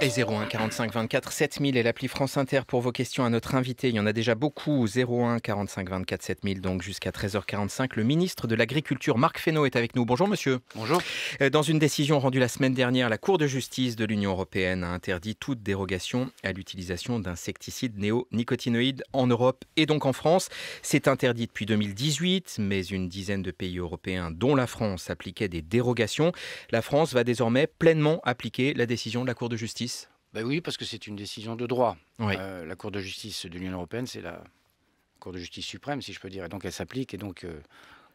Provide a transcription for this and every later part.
Et 01 45 24 7000 et l'appli France Inter pour vos questions à notre invité. Il y en a déjà beaucoup. 01 45 24 7000 donc jusqu'à 13h45. Le ministre de l'Agriculture Marc Fesneau est avec nous. Bonjour monsieur. Bonjour. Euh, dans une décision rendue la semaine dernière, la Cour de justice de l'Union européenne a interdit toute dérogation à l'utilisation d'insecticides néonicotinoïdes en Europe et donc en France. C'est interdit depuis 2018, mais une dizaine de pays européens dont la France appliquaient des dérogations. La France va désormais pleinement appliquer la décision de la Cour de justice. Bah oui, parce que c'est une décision de droit. Euh, la Cour de justice de l'Union européenne, c'est la Cour de justice suprême, si je peux dire. Et donc, elle s'applique. Et donc, euh,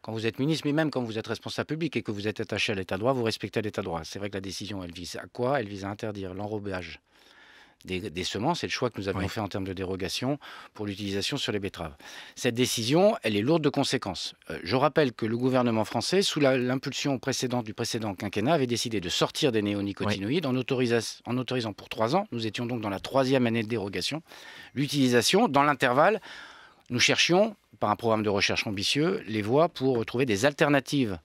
quand vous êtes ministre, mais même quand vous êtes responsable public et que vous êtes attaché à l'état de droit, vous respectez l'état de droit. C'est vrai que la décision, elle vise à quoi Elle vise à interdire l'enrobage des, semences c'est le choix que nous avons fait en termes de dérogation pour l'utilisation sur les betteraves. Cette décision, elle est lourde de conséquences. Euh, je rappelle que le gouvernement français, sous l'impulsion précédente du précédent quinquennat, avait décidé de sortir des néonicotinoïdes en, en autorisant pour trois ans, nous étions donc dans la troisième année de dérogation, l'utilisation dans l'intervalle nous cherchions, par un programme de recherche ambitieux, les voies pour trouver des alternatives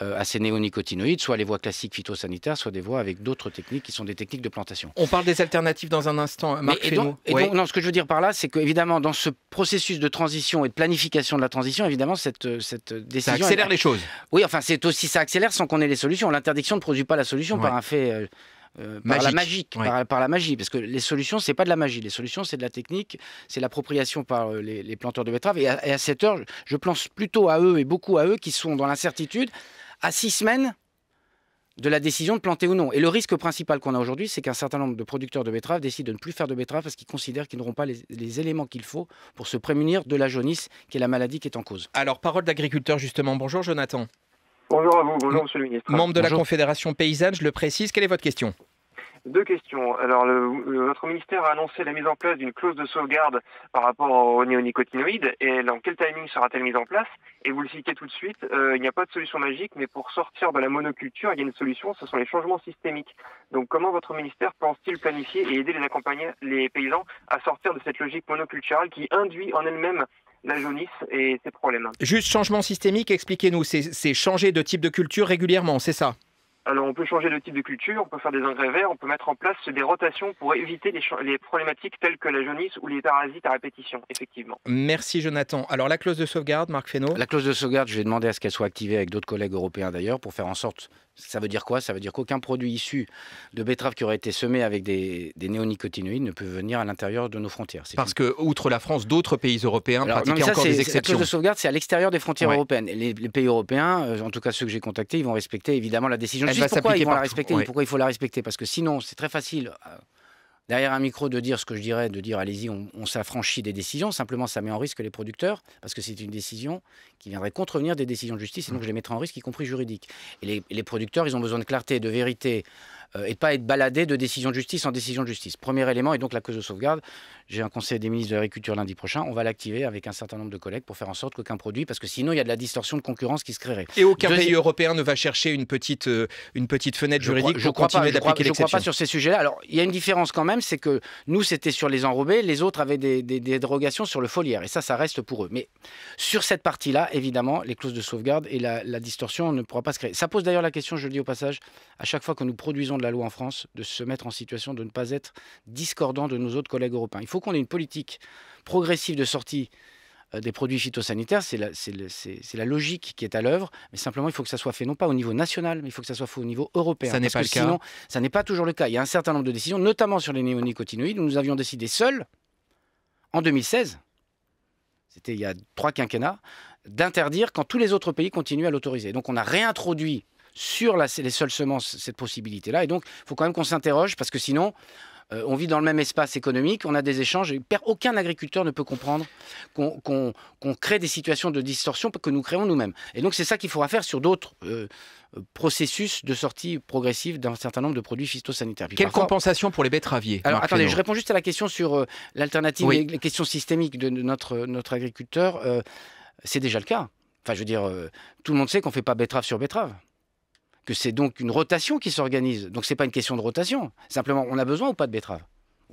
à euh, ces néonicotinoïdes, soit les voies classiques phytosanitaires, soit des voies avec d'autres techniques qui sont des techniques de plantation. On parle des alternatives dans un instant, Marc Mais, Et, donc, non, ce que je veux dire par là, c'est qu'évidemment, dans ce processus de transition et de planification de la transition, évidemment, cette, euh, décision... Ça accélère les choses. Oui, enfin, c'est aussi ça accélère sans qu'on ait les solutions. L'interdiction ne produit pas la solution par un fait... Euh, euh, par la magie, par, la magie, parce que les solutions c'est pas de la magie, les solutions c'est de la technique, c'est l'appropriation par euh, les, planteurs de betteraves. Et à, cette heure, je pense plutôt à eux et beaucoup à eux qui sont dans l'incertitude à six semaines de la décision de planter ou non. Et le risque principal qu'on a aujourd'hui, c'est qu'un certain nombre de producteurs de betteraves décident de ne plus faire de betteraves parce qu'ils considèrent qu'ils n'auront pas les, les éléments qu'il faut pour se prémunir de la jaunisse, qui est la maladie qui est en cause. Alors, parole d'agriculteur, justement. Bonjour, Jonathan. Bonjour à vous, bonjour Monsieur le Ministre. Membre de la Confédération Paysanne, je le précise, quelle est votre question deux questions. Alors, votre ministère a annoncé la mise en place d'une clause de sauvegarde par rapport aux néonicotinoïdes. Et dans quel timing sera-t-elle mise en place Et vous le citez tout de suite, euh, il n'y a pas de solution magique, mais pour sortir de la monoculture, il y a une solution, ce sont les changements systémiques. Donc, comment votre ministère pense-t-il planifier et aider les, les paysans à sortir de cette logique monoculturelle qui induit en elle-même la jaunisse et ses problèmes. Juste changement systémique, expliquez-nous. C'est changer de type de culture régulièrement, c'est ça alors on peut changer de type de culture, on peut faire des engrais verts, on peut mettre en place des rotations pour éviter les, problématiques telles que la jaunisse ou les parasites à répétition, effectivement. Merci Jonathan. Alors la clause de sauvegarde, Marc Fesneau La clause de sauvegarde, je vais demander à ce qu'elle soit activée avec d'autres collègues européens d'ailleurs pour faire en sorte ça veut dire quoi Ça veut dire qu'aucun produit issu de betteraves qui aurait été semé avec des, néonicotinoïdes ne peut venir à l'intérieur de nos frontières. Parce que, outre la France, d'autres pays européens pratiquent encore des exceptions. La clause de sauvegarde, c'est à l'extérieur des frontières européennes. Les, pays européens, euh, en tout cas ceux que j'ai contactés, ils vont respecter évidemment la décision. Elle pourquoi ils vont la respecter pourquoi il faut la respecter Parce que sinon, c'est très facile. Euh, derrière un micro de dire ce que je dirais, de dire allez-y, on, s'affranchit des décisions. Simplement, ça met en risque les producteurs parce que c'est une décision qui viendrait contrevenir des décisions de justice et donc je les mettrais en risque, y compris juridique. Et les, les producteurs, ils ont besoin de clarté, de vérité. Euh, et pas être baladé de décision de justice en décision de justice. Premier élément, et donc la cause de sauvegarde, j'ai un conseil des ministres de l'Agriculture lundi prochain, on va l'activer avec un certain nombre de collègues pour faire en sorte qu'aucun produit, parce que sinon il y a de la distorsion de concurrence qui se créerait. Et aucun pays européen ne va chercher une petite, euh, une petite fenêtre juridique pour je continuer d'appliquer l'exception. Je ne crois, pas sur ces sujets-là. Alors il y a une différence quand même, c'est que nous c'était sur les enrobés, les autres avaient des, dérogations sur le foliaire, et ça, ça reste pour eux. Mais sur cette partie-là, évidemment, les clauses de sauvegarde et la, distorsion ne pourra pas se créer. Ça pose d'ailleurs la question, je le dis au passage, à chaque fois que nous produisons la loi en France, de se mettre en situation de ne pas être discordant de nos autres collègues européens. Il faut qu'on ait une politique progressive de sortie euh, des produits phytosanitaires, c'est la, logique qui est à l'œuvre, mais simplement il faut que ça soit fait non pas au niveau national, mais il faut que ça soit fait au niveau européen. Ça n'est pas sinon, Ça n'est pas toujours le cas. Il y a un certain nombre de décisions, notamment sur les néonicotinoïdes, où nous avions décidé seuls, en 2016, c'était il y a trois quinquennats, d'interdire quand tous les autres pays continuent à l'autoriser. Donc on a réintroduit sur les seules semences cette possibilité-là. Et donc, il faut quand même qu'on s'interroge parce que sinon, euh, on vit dans le même espace économique, on a des échanges et aucun agriculteur ne peut comprendre qu'on crée des situations de distorsion que nous créons nous-mêmes. Et donc, c'est ça qu'il faudra faire sur d'autres. Euh, euh, processus de sortie progressive d'un certain nombre de produits phytosanitaires. Quelle compensation pour les betteraviers Alors attendez, je réponds juste à la question sur l'alternative, et les questions systémiques de, notre, agriculteur. c'est déjà le cas. Enfin, je veux dire, tout le monde sait qu'on ne fait pas betterave sur betterave que c'est donc une rotation qui s'organise. Donc ce n'est pas une question de rotation. Simplement, on a besoin ou pas de betteraves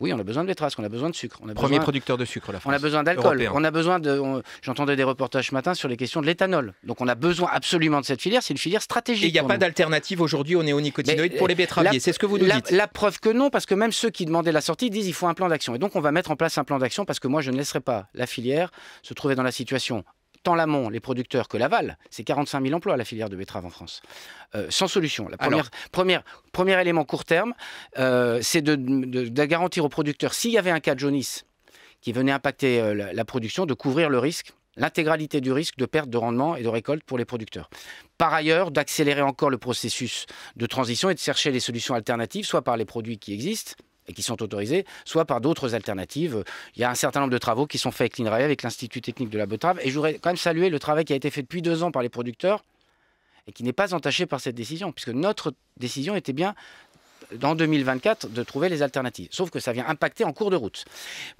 oui, on a besoin de betteraves, qu'on a besoin de sucre. On Premier producteur de sucre, la France. On a besoin d'alcool. On a besoin de. J'entendais des reportages ce matin sur les questions de l'éthanol. Donc on a besoin absolument de cette filière. C'est une filière stratégique. Et il n'y a pas d'alternative aujourd'hui aux néonicotinoïdes pour les euh, betteraves. C'est ce que vous nous dites. La preuve que non, parce que même ceux qui demandaient la sortie disent qu'il faut un plan d'action. Et donc on va mettre en place un plan d'action parce que moi je ne laisserai pas la filière se trouver dans la situation tant l'amont, les producteurs, que l'aval. C'est 45 000 emplois la filière de betterave en France. Euh, sans solution. La première, premier élément court terme, euh, c'est de, garantir aux producteurs, s'il y avait un cas de jaunisse qui venait impacter euh, la, la production, de couvrir le risque l'intégralité du risque de perte de rendement et de récolte pour les producteurs. Par ailleurs, d'accélérer encore le processus de transition et de chercher les solutions alternatives, soit par les produits qui existent, et qui sont autorisés, soit par d'autres alternatives. Il y a un certain nombre de travaux qui sont faits avec l'INRAE, avec l'Institut technique de la betterave, et je voudrais quand même saluer le travail qui a été fait depuis deux ans par les producteurs et qui n'est pas entaché par cette décision, puisque notre décision était bien dans 2024 de trouver les alternatives. Sauf que ça vient impacter en cours de route.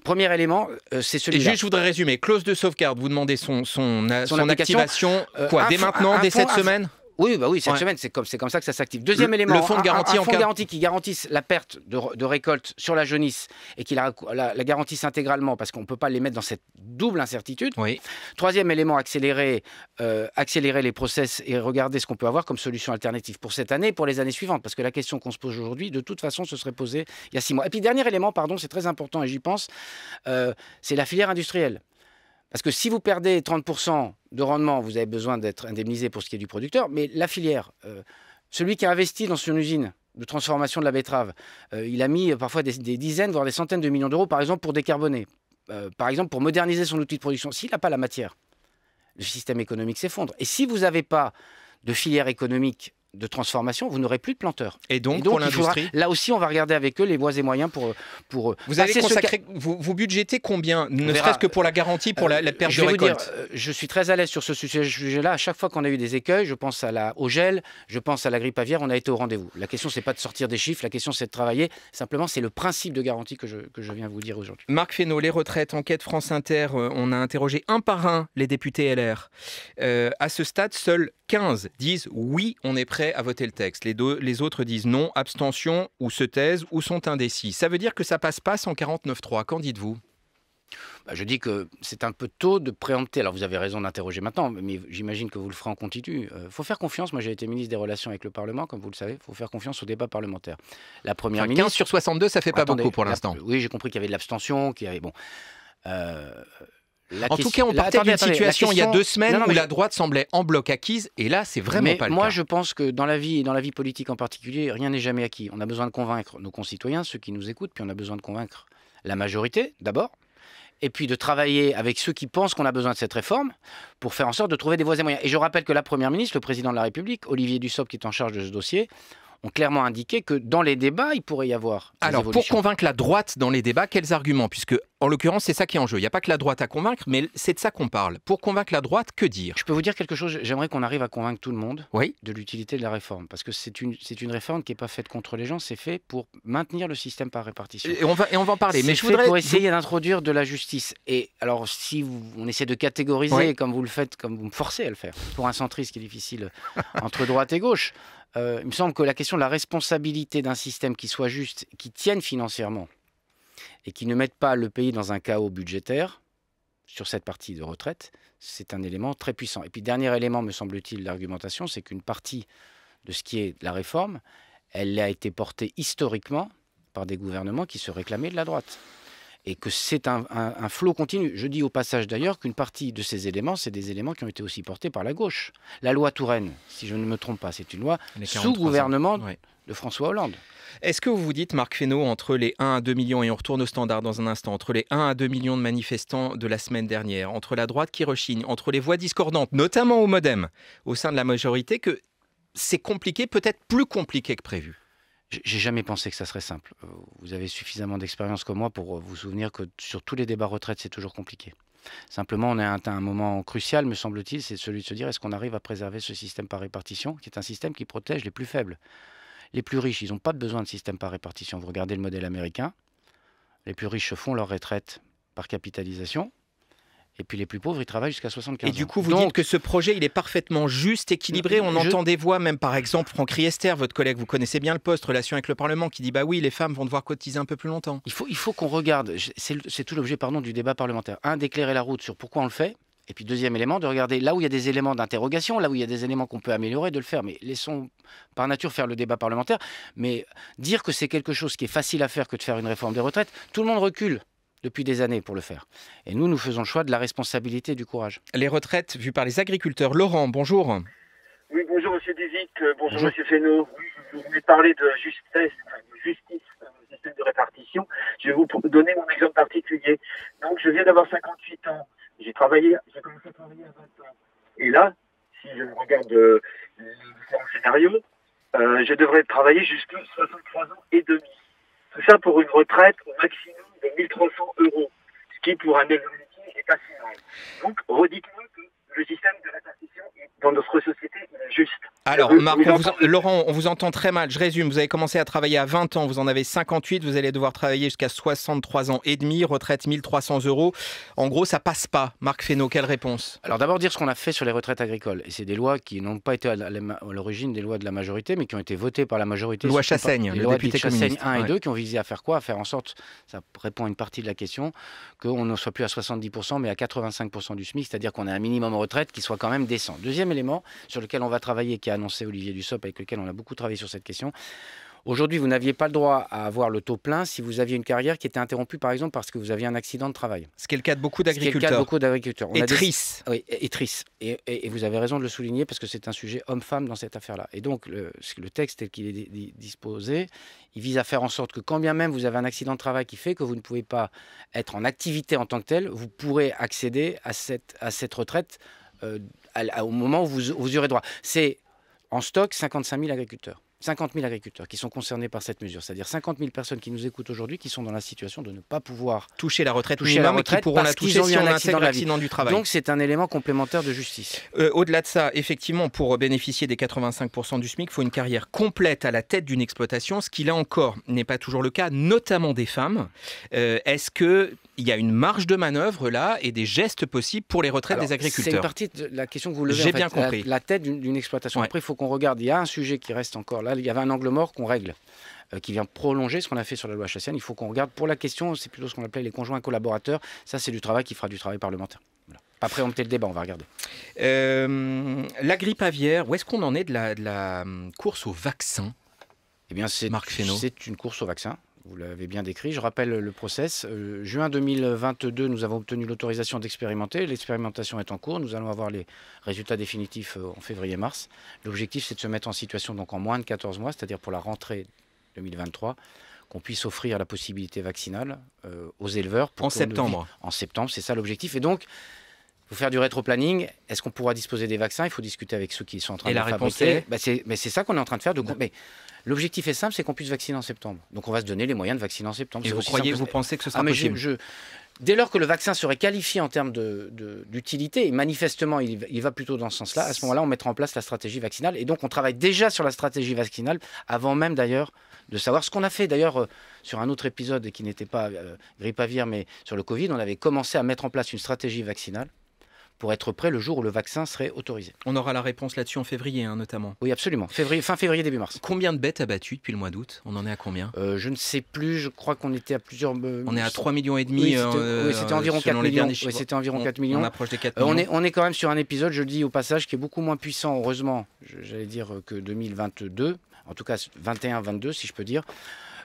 Premier élément, euh, c'est celui-là. Juste, je voudrais résumer. Clause de sauvegarde, vous demandez son, son, son, activation, euh, quoi, dès maintenant, dès cette semaine oui, bah oui, cette semaine, c'est comme, comme ça que ça s'active. Deuxième élément, le fonds de garantie, fonds qui garantisse la perte de, récolte sur la jaunisse et qui la, la, intégralement parce qu'on ne peut pas les mettre dans cette double incertitude. Oui. Troisième élément, accélérer, euh, accélérer les process et regarder ce qu'on peut avoir comme solution alternative pour cette année et pour les années suivantes parce que la question qu'on se pose aujourd'hui, de toute façon, se serait posée il y a six mois. Et puis dernier élément, pardon, c'est très important et j'y pense, euh, c'est la filière industrielle. Parce que si vous perdez 30% de rendement, vous avez besoin d'être indemnisé pour ce qui est du producteur, mais la filière, euh, celui qui a investi dans son usine de transformation de la betterave, euh, il a mis euh, parfois des, dizaines, voire des centaines de millions d'euros, par exemple, pour décarboner, par exemple, pour moderniser son outil de production. S'il n'a pas la matière, le système économique s'effondre. Et si vous n'avez pas de filière économique de transformation, vous n'aurez plus de planteurs. Et donc, pour l'industrie Là aussi, on va regarder avec eux les voies et moyens pour. pour euh, vous avez consacré Vous, budgétez combien Ne serait-ce que pour la garantie, pour la, euh, la, perte je de récolte euh, Je suis très à l'aise sur ce sujet-là. À chaque fois qu'on a eu des écueils, je pense à la, au gel, je pense à la grippe aviaire, on a été au rendez-vous. La question, c'est pas de sortir des chiffres, la question, c'est de travailler. Simplement, c'est le principe de garantie que je, que je viens vous dire aujourd'hui. Marc Fesneau, les retraites, enquête France Inter, on a interrogé un par un les députés LR. à ce stade, seuls 15 disent oui, on est prêt à voter le texte. Les, deux, les autres disent non, abstention, ou se taisent, ou sont indécis. Ça veut dire que ça passe pas 3 Qu'en dites-vous bah, je dis que c'est un peu tôt de préempter. Alors vous avez raison d'interroger maintenant, mais j'imagine que vous le ferez en continu. Il euh, faut faire confiance. Moi j'ai été ministre des Relations avec le Parlement, comme vous le savez. Il faut faire confiance au débat parlementaire. La première 15 sur 62, ça fait pas beaucoup pour l'instant. Oui, j'ai compris qu'il y avait de l'abstention, qu'il y avait. Bon. Euh, en tout cas, on partait d'une situation il y a deux semaines où la droite semblait en bloc acquise, et là, c'est vraiment pas le moi, cas. Moi, je pense que dans la vie et dans la vie politique en particulier, rien n'est jamais acquis. On a besoin de convaincre nos concitoyens, ceux qui nous écoutent, puis on a besoin de convaincre la majorité d'abord, et puis de travailler avec ceux qui pensent qu'on a besoin de cette réforme pour faire en sorte de trouver des voies et moyens. Et je rappelle que la Première ministre, le Président de la République, Olivier Dussopt, qui est en charge de ce dossier, ont clairement indiqué que dans les débats, il pourrait y avoir. Alors, pour convaincre la droite dans les débats, quels arguments Puisque, en l'occurrence, c'est ça qui est en jeu. Il n'y a pas que la droite à convaincre, mais c'est de ça qu'on parle. Pour convaincre la droite, que dire Je peux vous dire quelque chose. J'aimerais qu'on arrive à convaincre tout le monde oui de l'utilité de la réforme. Parce que c'est une, une réforme qui n'est pas faite contre les gens, c'est fait pour maintenir le système par répartition. Et on va, et on va en parler. Mais je voudrais. Pour essayer d'introduire de la justice. Et alors, si on essaie de catégoriser, comme vous le faites, comme vous me forcez à le faire, pour un centriste qui est difficile entre droite et gauche, euh, il me semble que la question de la responsabilité d'un système qui soit juste, qui tienne financièrement et qui ne mette pas le pays dans un chaos budgétaire sur cette partie de retraite, c'est un élément très puissant. Et puis dernier élément, me semble-t-il, d'argumentation, c'est qu'une partie de ce qui est la réforme, elle a été portée historiquement par des gouvernements qui se réclamaient de la droite et que c'est un, flot continu. Je dis au passage d'ailleurs qu'une partie de ces éléments, c'est des éléments qui ont été aussi portés par la gauche. La loi Touraine, si je ne me trompe pas, c'est une loi sous gouvernement de François Hollande. Est-ce que vous vous dites, Marc Fesneau, entre les 1 à 2 millions, et on retourne au standard dans un instant, entre les 1 à 2 millions de manifestants de la semaine dernière, entre la droite qui rechigne, entre les voix discordantes, notamment au modem, au sein de la majorité, que c'est compliqué, peut-être plus compliqué que prévu j'ai jamais pensé que ça serait simple. Euh, vous avez suffisamment d'expérience comme moi pour euh, vous souvenir que sur tous les débats retraite, c'est toujours compliqué. Simplement, on est à un moment crucial, me semble-t-il, c'est celui de se dire est-ce qu'on arrive à préserver ce système par répartition, qui est un système qui protège les plus faibles. Les plus riches, ils n'ont pas besoin de système par répartition. Vous regardez le modèle américain, les plus riches font leur retraite par capitalisation, et puis les plus pauvres, ils travaillent jusqu'à 75 ans. Et du coup, vous dites que ce projet, il est parfaitement juste, équilibré. On entend des voix, même par exemple Franck Riester, votre collègue, vous connaissez bien le poste, relation avec le Parlement, qui dit bah oui, les femmes vont devoir cotiser un peu plus longtemps. Il faut, il faut qu'on regarde, c'est tout l'objet pardon du débat parlementaire. Un, d'éclairer la route sur pourquoi on le fait. Et puis deuxième élément, de regarder là où il y a des éléments d'interrogation, là où il y a des éléments qu'on peut améliorer, de le faire. Mais laissons par nature faire le débat parlementaire. Mais dire que c'est quelque chose qui est facile à faire que de faire une réforme des retraites, tout le monde recule depuis des années pour le faire. Et nous, nous faisons le choix de la responsabilité et du courage. Les retraites vues par les agriculteurs. Laurent, bonjour. Oui, bonjour Monsieur Dizic, euh, bonjour, Monsieur Fesneau. Je voulais parler de justesse, de justice euh, de système de répartition. Je vais vous donner mon exemple particulier. Donc, je viens d'avoir 58 ans. J'ai travaillé, j'ai commencé à travailler à 20 ans. Et là, si je regarde euh, le scénario, je devrais travailler jusqu'à 63 ans et demi. Tout ça pour une retraite au maximum de 1300 euros, ce qui pour un évolutif est assez grand. Donc redites-moi que le système de répartition dans notre société juste. Alors, euh, Marc, Laurent, on vous entend très mal. Je résume. Vous avez commencé à travailler à 20 ans, vous en avez 58, vous allez devoir travailler jusqu'à 63 ans et demi, retraite 1300 euros. En gros, ça passe pas. Marc Fesneau, quelle réponse Alors, d'abord, dire ce qu'on a fait sur les retraites agricoles. Et c'est des lois qui n'ont pas été à l'origine des lois de la majorité, mais qui ont été votées par la majorité. Loi Chassaigne, le Chassaigne 1 et 2, qui ont visé à faire quoi À faire en sorte, ça répond à une partie de la question, qu'on ne soit plus à 70%, mais à 85% du SMIC, c'est-à-dire qu'on a un minimum retraite qui soit quand même décent. Deuxième élément sur lequel on va travailler, qui a annoncé Olivier Dussopt, avec lequel on a beaucoup travaillé sur cette question, Aujourd'hui, vous n'aviez pas le droit à avoir le taux plein si vous aviez une carrière qui était interrompue, par exemple, parce que vous aviez un accident de travail. Ce qui est le cas de beaucoup d'agriculteurs. le cas de beaucoup d'agriculteurs. Et, Oui, et, triste. Et, vous avez raison de le souligner parce que c'est un sujet homme-femme dans cette affaire-là. Et donc, le, texte tel qu'il est disposé, il vise à faire en sorte que quand bien même vous avez un accident de travail qui fait que vous ne pouvez pas être en activité en tant que tel, vous pourrez accéder à cette, retraite euh, au moment où vous, vous aurez droit. C'est en stock 55 000 agriculteurs. 50 000 agriculteurs qui sont concernés par cette mesure, c'est-à-dire 50 000 personnes qui nous écoutent aujourd'hui qui sont dans la situation de ne pas pouvoir toucher la retraite, toucher la retraite qui pourront la toucher si on du travail. Donc c'est un élément complémentaire de justice. Euh, au-delà de ça, effectivement, pour bénéficier des 85% du SMIC, il faut une carrière complète à la tête d'une exploitation, ce qui là encore n'est pas toujours le cas, notamment des femmes. Euh, est-ce que il y a une marge de manœuvre là et des gestes possibles pour les retraites des agriculteurs. C'est une partie de la question que vous levez. J'ai bien compris. La, tête d'une exploitation. Après, il faut qu'on regarde. Il y a un sujet qui reste encore là. Il y avait un angle mort qu'on règle euh, qui vient prolonger ce qu'on a fait sur la loi Chassienne. Il faut qu'on regarde pour la question, c'est plutôt ce qu'on appelait les conjoints collaborateurs. Ça, c'est du travail qui fera du travail parlementaire. Pas préempter le débat, on va regarder. Euh, la grippe aviaire, où est-ce qu'on en est de la, de la hum, course au vaccin eh bien, c'est une course au vaccin. Vous l'avez bien décrit, je rappelle le process. Euh, juin 2022, nous avons obtenu l'autorisation d'expérimenter. L'expérimentation est en cours. Nous allons avoir les résultats définitifs euh, en février-mars. L'objectif, c'est de se mettre en situation donc en moins de 14 mois, c'est-à-dire pour la rentrée 2023, qu'on puisse offrir la possibilité vaccinale euh, aux éleveurs. en septembre. En septembre, c'est ça l'objectif. Et donc, faut faire du rétro-planning. Est-ce qu'on pourra disposer des vaccins Il faut discuter avec ceux qui sont en train de la fabriquer. Bah, mais c'est ça qu'on est en train de faire. De... Bah. Mais l'objectif est simple, c'est qu'on puisse vacciner en septembre. Donc on va se donner les moyens de vacciner en septembre. Et vous croyez, vous pensez que ce sera ah, possible Dès lors que le vaccin serait qualifié en termes d'utilité, de, et manifestement il, va plutôt dans ce sens-là, à ce moment-là, on mettra en place la stratégie vaccinale. Et donc, on travaille déjà sur la stratégie vaccinale, avant même d'ailleurs de savoir ce qu'on a fait. D'ailleurs, euh, sur un autre épisode qui n'était pas euh, grippe mais sur le Covid, on avait commencé à mettre en place une stratégie vaccinale pour être prêt le jour où le vaccin serait autorisé. On aura la réponse là-dessus en février, hein, notamment. Oui, absolument. Février, fin février, début mars. Combien de bêtes abattues depuis le mois d'août On en est à combien euh, Je ne sais plus. Je crois qu'on était à plusieurs. Euh, on est à 3 millions et demi. Oui, c'était environ 4 millions. c'était environ 4 millions. On approche des 4 euh, millions. est, on est quand même sur un épisode, je le dis au passage, qui est beaucoup moins puissant, heureusement, j'allais dire, que 2022. En tout cas, 21-22, si je peux dire.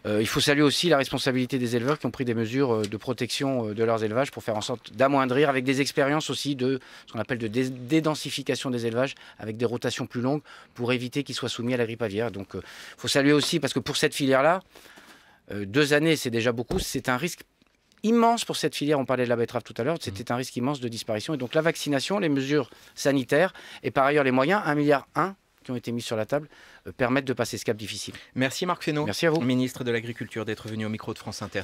Euh, il faut saluer aussi la responsabilité des éleveurs qui ont pris des mesures euh, de protection euh, de leurs élevages pour faire en sorte d'amoindrir, avec des expériences aussi de ce qu'on appelle de dédensification des élevages, avec des rotations plus longues pour éviter qu'ils soient soumis à la grippe aviaire. Donc il faut saluer aussi, parce que pour cette filière-là, deux années, c'est déjà beaucoup, c'est un risque immense pour cette filière. On parlait de la betterave tout à l'heure, c'était mmh. un risque immense de disparition. Et donc la vaccination, les mesures sanitaires et par ailleurs les moyens, 1,1 milliard qui ont été mis sur la table euh, permettent de passer ce cap difficile. Merci Marc Fesneau, Merci à vous. ministre de l'Agriculture, d'être venu au micro de France Inter.